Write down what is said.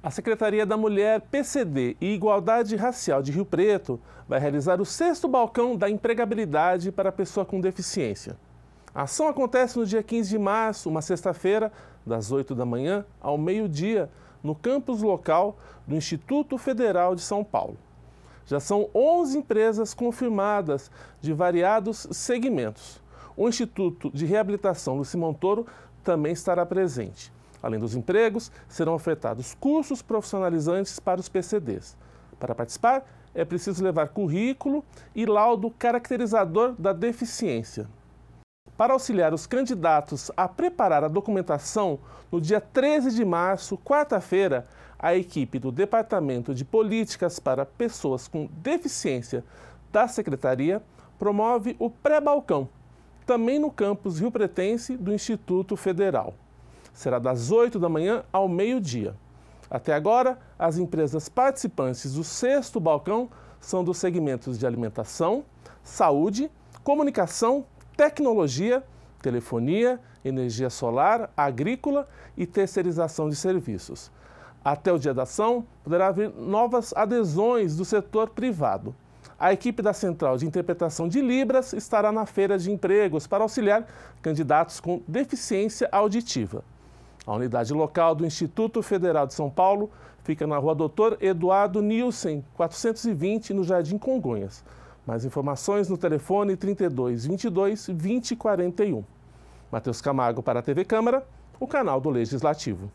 A Secretaria da Mulher, PCD e Igualdade Racial de Rio Preto vai realizar o sexto balcão da empregabilidade para a pessoa com deficiência. A ação acontece no dia 15 de março, uma sexta-feira, das 8 da manhã ao meio-dia, no campus local do Instituto Federal de São Paulo. Já são 11 empresas confirmadas de variados segmentos. O Instituto de Reabilitação do Simão Toro também estará presente. Além dos empregos, serão ofertados cursos profissionalizantes para os PCDs. Para participar, é preciso levar currículo e laudo caracterizador da deficiência. Para auxiliar os candidatos a preparar a documentação, no dia 13 de março, quarta-feira, a equipe do Departamento de Políticas para Pessoas com Deficiência da Secretaria promove o pré-balcão, também no campus Rio Pretense do Instituto Federal será das 8 da manhã ao meio-dia. Até agora, as empresas participantes do sexto balcão são dos segmentos de alimentação, saúde, comunicação, tecnologia, telefonia, energia solar, agrícola e terceirização de serviços. Até o dia da ação, poderá haver novas adesões do setor privado. A equipe da Central de Interpretação de Libras estará na feira de empregos para auxiliar candidatos com deficiência auditiva. A unidade local do Instituto Federal de São Paulo fica na rua Doutor Eduardo Nielsen, 420, no Jardim Congonhas. Mais informações no telefone 32 22 2041. Matheus Camargo para a TV Câmara, o canal do Legislativo.